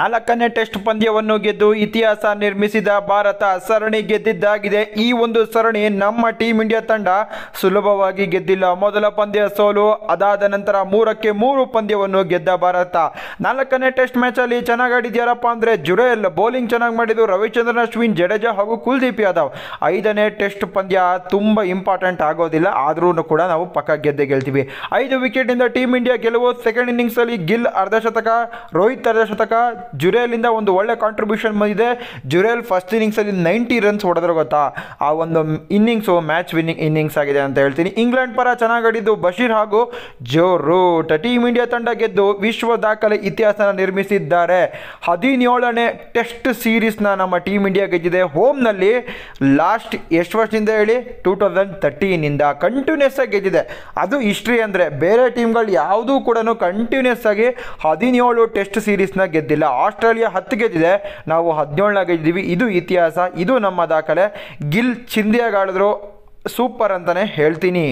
ನಾಲ್ಕನೇ ಟೆಸ್ಟ್ ಪಂದ್ಯವನ್ನು ಗೆದ್ದು ಇತಿಹಾಸ ನಿರ್ಮಿಸಿದ ಭಾರತ ಸರಣಿ ಗೆದ್ದಿದ್ದಾಗಿದೆ ಈ ಒಂದು ಸರಣಿ ನಮ್ಮ ಟೀಂ ಇಂಡಿಯಾ ತಂಡ ಸುಲಭವಾಗಿ ಗೆದ್ದಿಲ್ಲ ಮೊದಲ ಪಂದ್ಯ ಸೋಲು ಅದಾದ ನಂತರ ಮೂರಕ್ಕೆ ಮೂರು ಪಂದ್ಯವನ್ನು ಗೆದ್ದ ಭಾರತ ನಾಲ್ಕನೇ ಟೆಸ್ಟ್ ಮ್ಯಾಚಲ್ಲಿ ಚೆನ್ನಾಗಿ ಆಡಿದ್ಯಾರಪ್ಪ ಅಂದರೆ ಜುರೇಲ್ ಬೌಲಿಂಗ್ ಚೆನ್ನಾಗಿ ಮಾಡಿದ್ದು ರವಿಚಂದ್ರನ್ ಅಶ್ವಿನ್ ಜಡೇಜಾ ಹಾಗೂ ಕುಲ್ದೀಪ್ ಯಾದವ್ ಐದನೇ ಟೆಸ್ಟ್ ಪಂದ್ಯ ತುಂಬ ಇಂಪಾರ್ಟೆಂಟ್ ಆಗೋದಿಲ್ಲ ಆದ್ರೂ ಕೂಡ ನಾವು ಪಕ್ಕ ಗೆದ್ದೆ ಗೆಲ್ತೀವಿ ಐದು ಇಂದ ಟೀಂ ಇಂಡಿಯಾ ಗೆಲುವು ಸೆಕೆಂಡ್ ಇನ್ನಿಂಗ್ಸಲ್ಲಿ ಗಿಲ್ ಅರ್ಧಶತಕ ರೋಹಿತ್ ಅರ್ಧಶತಕ ಜುರೇಲಿಂದ ಒಂದು ಒಳ್ಳೆ ಕಾಂಟ್ರಿಬ್ಯೂಷನ್ ಬಂದಿದೆ ಜುರೇಲ್ ಫಸ್ಟ್ ಇನ್ನಿಂಗ್ಸಲ್ಲಿ ನೈಂಟಿ ರನ್ಸ್ ಹೊಡೆದ್ರು ಗೊತ್ತಾ ಆ ಒಂದು ಇನ್ನಿಂಗ್ಸು ಮ್ಯಾಚ್ ವಿನ್ನಿಂಗ್ ಇನ್ನಿಂಗ್ಸ್ ಆಗಿದೆ ಅಂತ ಹೇಳ್ತೀನಿ ಇಂಗ್ಲೆಂಡ್ ಪರ ಚೆನ್ನಾಗಿ ಆಡಿದ್ದು ಬಶೀರ್ ಹಾಗೂ ಜೋ ರೂಟ್ ಟೀಮ್ ಇಂಡಿಯಾ ತಂಡ ಗೆದ್ದು ವಿಶ್ವ ದಾಖಲೆ ಇತಿಹಾಸನ ನಿರ್ಮಿಸಿದ್ದಾರೆ ಹದಿನೇಳನೇ ಟೆಸ್ಟ್ ಸೀರೀಸ್ನ ನಮ್ಮ ಟೀಮ್ ಇಂಡಿಯಾ ಗೆದ್ದಿದೆ ಹೋಮ್ನಲ್ಲಿ ಲಾಸ್ಟ್ ಎಷ್ಟು ವರ್ಷದಿಂದ ಹೇಳಿ ಟೂ ತೌಸಂಡ್ ತರ್ಟೀನಿಂದ ಕಂಟಿನ್ಯೂಸ್ ಆಗಿ ಗೆದ್ದಿದೆ ಅದು ಹಿಸ್ಟ್ರಿ ಅಂದರೆ ಬೇರೆ ಟೀಮ್ಗಳು ಯಾವುದೂ ಕೂಡ ಕಂಟಿನ್ಯೂಸ್ ಆಗಿ ಹದಿನೇಳು ಟೆಸ್ಟ್ ಸೀರೀಸ್ನ ಗೆದ್ದಿಲ್ಲ ಆಸ್ಟ್ರೇಲಿಯಾ ಹತ್ತು ಗೆದ್ದಿದೆ ನಾವು ಹದಿನೇಳನ ಗೆದ್ದಿದ್ದೀವಿ ಇದು ಇತಿಹಾಸ ಇದು ನಮ್ಮ ದಾಖಲೆ ಗಿಲ್ ಚಿಂದಿಯಾಗಾಡಿದ್ರು ಸೂಪರ್ ಅಂತಲೇ ಹೇಳ್ತೀನಿ